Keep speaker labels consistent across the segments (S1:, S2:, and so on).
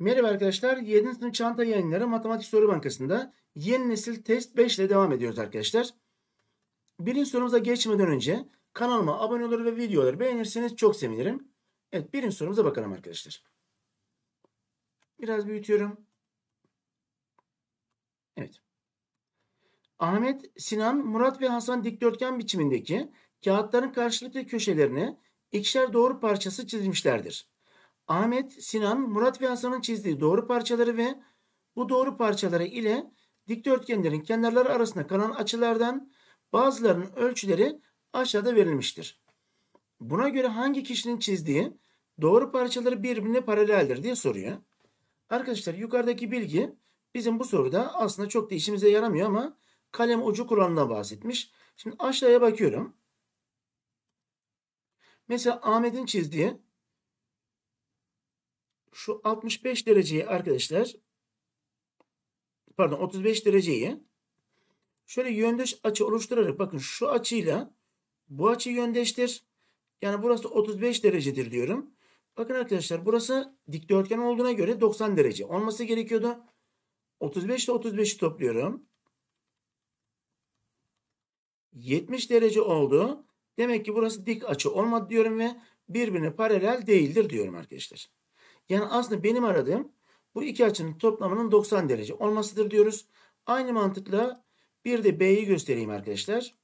S1: Merhaba arkadaşlar. 7. sınıf çanta yayınları Matematik Soru Bankası'nda yeni nesil test 5 ile devam ediyoruz arkadaşlar. Birinci sorumuza geçmeden önce kanalıma abone olur ve videoları beğenirseniz çok sevinirim. Evet birinci sorumuza bakalım arkadaşlar. Biraz büyütüyorum. Evet. Ahmet, Sinan, Murat ve Hasan dikdörtgen biçimindeki kağıtların karşılıklı köşelerine ikişer doğru parçası çizmişlerdir. Ahmet, Sinan, Murat ve Hasan'ın çizdiği doğru parçaları ve bu doğru parçaları ile dikdörtgenlerin kenarları arasında kalan açılardan bazılarının ölçüleri aşağıda verilmiştir. Buna göre hangi kişinin çizdiği doğru parçaları birbirine paraleldir diye soruyor. Arkadaşlar yukarıdaki bilgi bizim bu soruda aslında çok da işimize yaramıyor ama kalem ucu kuralına bahsetmiş. Şimdi aşağıya bakıyorum. Mesela Ahmet'in çizdiği şu 65 dereceyi arkadaşlar pardon 35 dereceyi şöyle yöndeş açı oluşturarak bakın şu açıyla bu açı yöndeştir. Yani burası 35 derecedir diyorum. Bakın arkadaşlar burası dikdörtgen olduğuna göre 90 derece olması gerekiyordu. 35 ile 35'i topluyorum. 70 derece oldu. Demek ki burası dik açı olmadı diyorum ve birbirine paralel değildir diyorum arkadaşlar. Yani aslında benim aradığım bu iki açının toplamının 90 derece olmasıdır diyoruz. Aynı mantıkla bir de B'yi göstereyim arkadaşlar.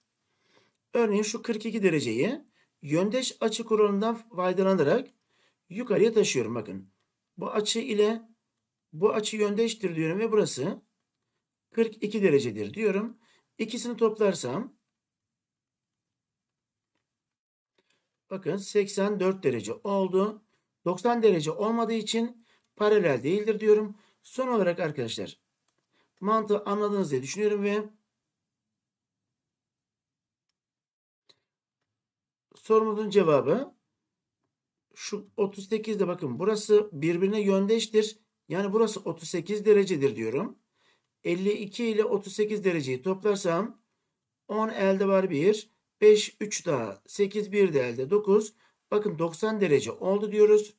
S1: Örneğin şu 42 dereceyi yöndeş açı kuralından faydalanarak yukarıya taşıyorum. Bakın bu açı ile bu açı yöndeştir diyorum ve burası 42 derecedir diyorum. İkisini toplarsam bakın 84 derece oldu. 90 derece olmadığı için paralel değildir diyorum. Son olarak arkadaşlar mantığı anladınız diye düşünüyorum ve sorumuzun cevabı şu 38'de bakın burası birbirine yöndeştir. Yani burası 38 derecedir diyorum. 52 ile 38 dereceyi toplarsam 10 elde var 1. 5 3 daha 8 1 de elde 9. Bakın 90 derece oldu diyoruz.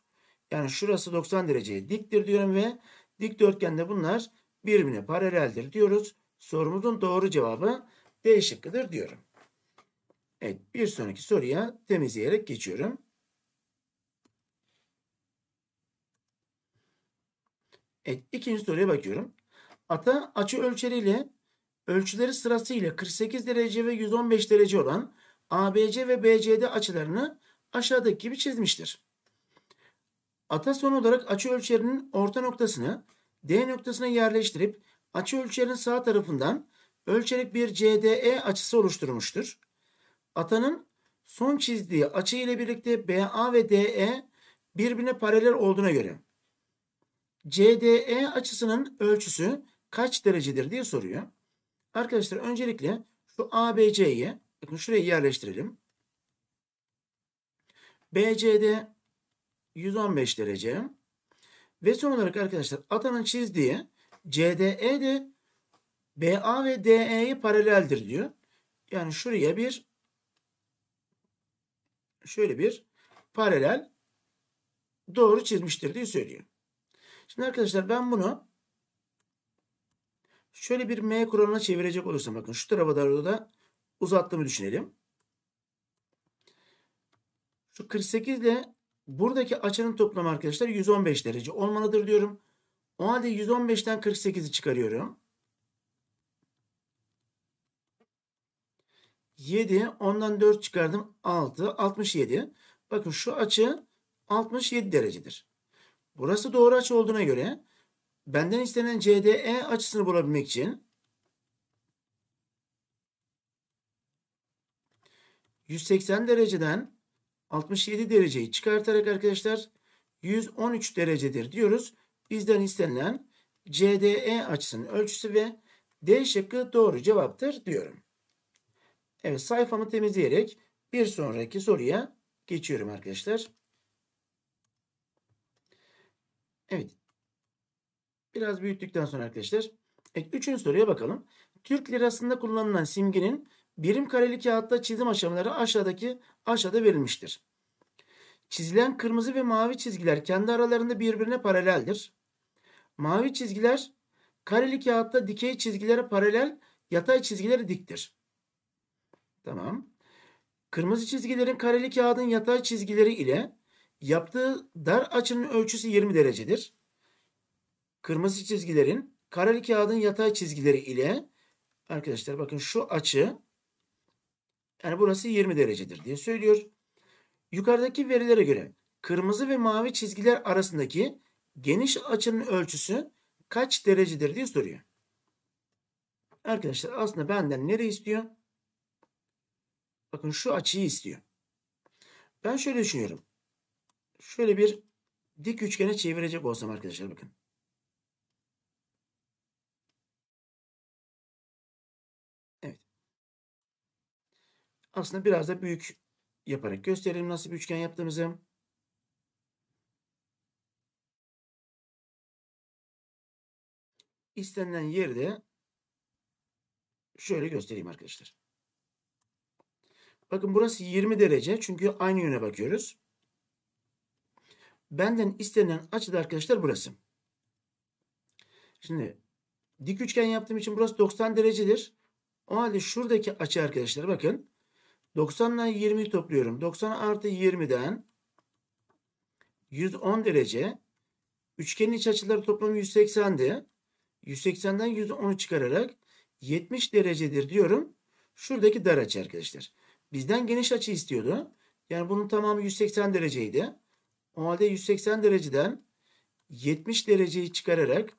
S1: Yani şurası 90 dereceye diktir diyorum ve dikdörtgende bunlar birbirine paraleldir diyoruz. Sorumuzun doğru cevabı D şıkkıdır diyorum. Evet bir sonraki soruya temizleyerek geçiyorum. Evet ikinci soruya bakıyorum. Ata açı ölçeriyle ölçüleri sırasıyla 48 derece ve 115 derece olan ABC ve BCD açılarını aşağıdaki gibi çizmiştir. Ata son olarak açı ölçerinin orta noktasını D noktasına yerleştirip açı ölçerinin sağ tarafından ölçerek bir CDE açısı oluşturmuştur. Atanın son çizdiği açı ile birlikte BA ve DE birbirine paralel olduğuna göre CDE açısının ölçüsü kaç derecedir diye soruyor. Arkadaşlar öncelikle şu ABC'yi şuraya yerleştirelim. BCD 115 derece ve son olarak arkadaşlar atanın çizdiği CDE de BA ve DE'ye paraleldir diyor. Yani şuraya bir şöyle bir paralel doğru çizmiştir diye söylüyor. Şimdi arkadaşlar ben bunu şöyle bir M kuralına çevirecek olursam bakın şu tarafa doğru da uzattığımı düşünelim. Şu 48 ile buradaki açının toplamı arkadaşlar 115 derece olmalıdır diyorum. O halde 115'ten 48'i çıkarıyorum. 7 ondan 4 çıkardım 6 67. Bakın şu açı 67 derecedir. Burası doğru açı olduğuna göre benden istenen CDE açısını bulabilmek için 180 dereceden 67 dereceyi çıkartarak arkadaşlar 113 derecedir diyoruz. Bizden istenilen CDE açısının ölçüsü ve D şıkkı doğru cevaptır diyorum. Evet sayfamı temizleyerek bir sonraki soruya geçiyorum arkadaşlar. Evet. Biraz büyüttükten sonra arkadaşlar. Evet, üçüncü soruya bakalım. Türk lirasında kullanılan simgenin birim kareli kağıtta çizim aşamaları aşağıdaki aşağıda verilmiştir. Çizilen kırmızı ve mavi çizgiler kendi aralarında birbirine paraleldir. Mavi çizgiler kareli kağıtta dikey çizgilere paralel, yatay çizgileri diktir. Tamam. Kırmızı çizgilerin kareli kağıdın yatay çizgileri ile yaptığı dar açının ölçüsü 20 derecedir. Kırmızı çizgilerin kareli kağıdın yatay çizgileri ile arkadaşlar bakın şu açı yani burası 20 derecedir diye söylüyor. Yukarıdaki verilere göre kırmızı ve mavi çizgiler arasındaki geniş açının ölçüsü kaç derecedir diye soruyor. Arkadaşlar aslında benden nereyi istiyor? Bakın şu açıyı istiyor. Ben şöyle düşünüyorum. Şöyle bir dik üçgene çevirecek olsam arkadaşlar bakın. aslında biraz da büyük yaparak gösterelim nasıl bir üçgen yaptığımızı. İstenilen yeri de şöyle göstereyim arkadaşlar. Bakın burası 20 derece çünkü aynı yöne bakıyoruz. Benden istenilen açı da arkadaşlar burası. Şimdi dik üçgen yaptığım için burası 90 derecedir. O halde şuradaki açı arkadaşlar bakın 90 ile 20'yi topluyorum. 90 artı 20'den 110 derece. Üçgenin iç açıları toplamı 180'di. 180'den 110'u çıkararak 70 derecedir diyorum. Şuradaki dar açı arkadaşlar. Bizden geniş açı istiyordu. Yani bunun tamamı 180 dereceydi. O halde 180 dereceden 70 dereceyi çıkararak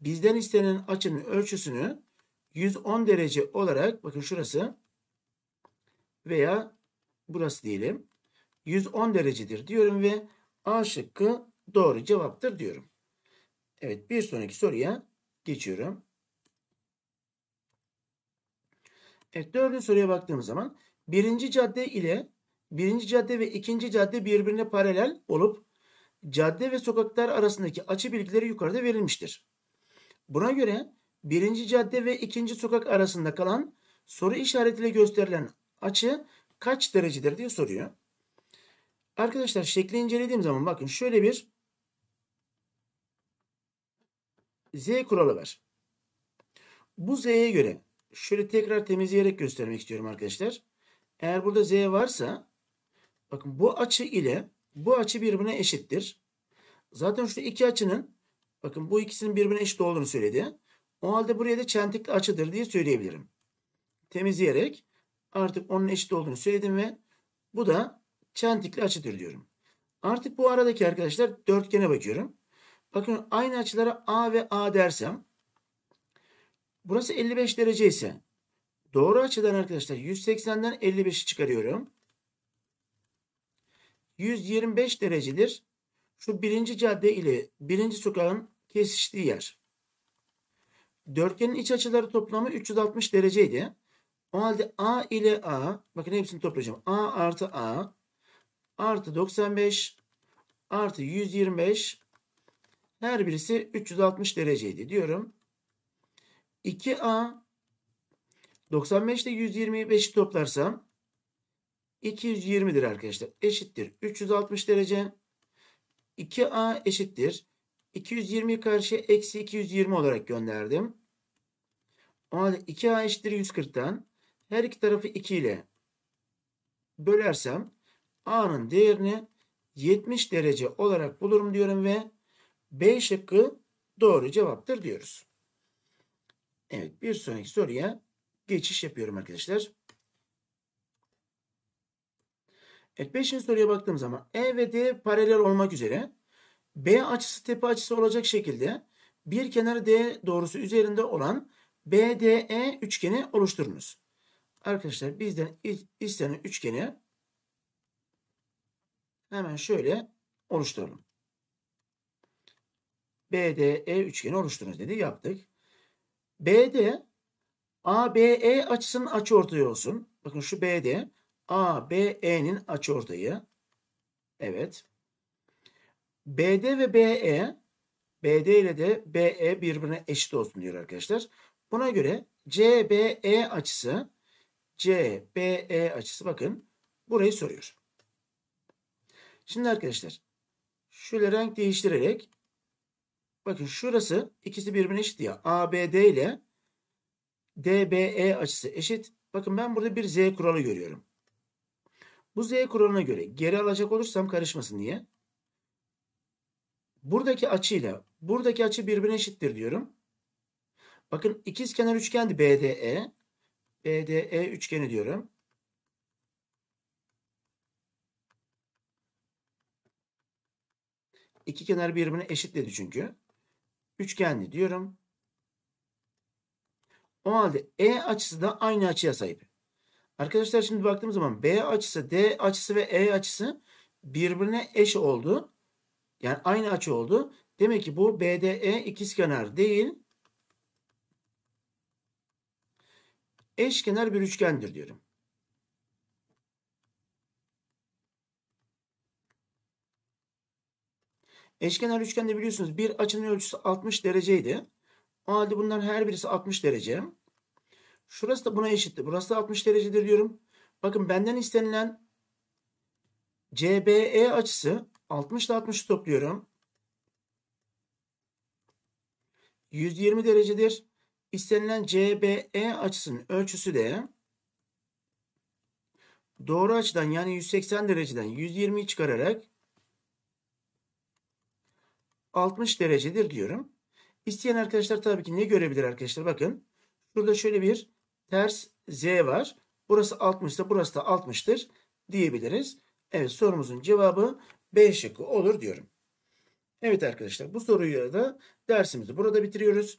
S1: bizden istenen açının ölçüsünü 110 derece olarak bakın şurası veya burası diyelim 110 derecedir diyorum ve A şıkkı doğru cevaptır diyorum. Evet bir sonraki soruya geçiyorum. Evet dördüncü soruya baktığımız zaman birinci cadde ile birinci cadde ve ikinci cadde birbirine paralel olup cadde ve sokaklar arasındaki açı bilgileri yukarıda verilmiştir. Buna göre birinci cadde ve ikinci sokak arasında kalan soru işaretiyle gösterilen açı kaç derecedir diye soruyor. Arkadaşlar şekli incelediğim zaman bakın şöyle bir Z kuralı var. Bu Z'ye göre şöyle tekrar temizleyerek göstermek istiyorum arkadaşlar. Eğer burada Z varsa bakın bu açı ile bu açı birbirine eşittir. Zaten şu iki açının bakın bu ikisinin birbirine eşit olduğunu söyledi. O halde buraya da çentikli açıdır diye söyleyebilirim. Temizleyerek artık onun eşit olduğunu söyledim ve bu da çentikli açıdır diyorum. Artık bu aradaki arkadaşlar dörtgene bakıyorum. Bakın aynı açılara A ve A dersem burası 55 derece ise doğru açıdan arkadaşlar 180'den 55'i çıkarıyorum. 125 derecedir. Şu birinci cadde ile birinci sokağın kesiştiği yer. Dörtgenin iç açıları toplamı 360 dereceydi. O halde A ile A bakın hepsini toplayacağım. A artı A artı 95 artı 125 her birisi 360 dereceydi diyorum. 2A 95 ile 125'i toplarsam 220'dir arkadaşlar. Eşittir 360 derece. 2A eşittir. 220 karşıya eksi 220 olarak gönderdim. O halde 2A eşittir 140'tan her iki tarafı 2 ile bölersem A'nın değerini 70 derece olarak bulurum diyorum ve B şıkkı doğru cevaptır diyoruz. Evet bir sonraki soruya geçiş yapıyorum arkadaşlar. Evet 5. soruya baktığım zaman E ve D paralel olmak üzere B açısı tepe açısı olacak şekilde bir kenarı D doğrusu üzerinde olan BDE üçgeni oluşturunuz. Arkadaşlar bizden istenen üçgeni hemen şöyle oluşturalım. BDE üçgeni oluşturunuz dedi. Yaptık. BD ABE açısının açıortayı olsun. Bakın şu BD ABE'nin açıortayı. Evet. BD ve BE BD ile de BE birbirine eşit olsun diyor arkadaşlar. Buna göre CBE açısı CBE açısı bakın burayı soruyor. Şimdi arkadaşlar şöyle renk değiştirerek bakın şurası ikisi birbirine eşit ya. ABD ile DBE açısı eşit. Bakın ben burada bir Z kuralı görüyorum. Bu Z kuralına göre geri alacak olursam karışmasın diye. Buradaki açıyla buradaki açı birbirine eşittir diyorum. Bakın ikizkenar üçgendi BDE. BDE e üçgeni diyorum. İki kenar birbirine eşitledi çünkü. Üçgenli diyorum. O halde E açısı da aynı açıya sahip. Arkadaşlar şimdi baktığımız zaman B açısı, D açısı ve E açısı birbirine eş oldu. Yani aynı açı oldu. Demek ki bu BDE ikizkenar değil. eşkenar bir üçgendir diyorum. Eşkenar üçgende biliyorsunuz bir açının ölçüsü 60 dereceydi. O halde bunların her birisi 60 derece. Şurası da buna eşitti. Burası da 60 derecedir diyorum. Bakın benden istenilen CBE açısı 60 ile 60'ı topluyorum. 120 derecedir. İstenilen CBE açısının ölçüsü de doğru açıdan yani 180 dereceden 120'yi çıkararak 60 derecedir diyorum. İsteyen arkadaşlar tabii ki ne görebilir arkadaşlar? Bakın burada şöyle bir ters Z var. Burası 60 ise burası da 60'tır diyebiliriz. Evet sorumuzun cevabı B şıkkı olur diyorum. Evet arkadaşlar bu soruyu da dersimizi burada bitiriyoruz.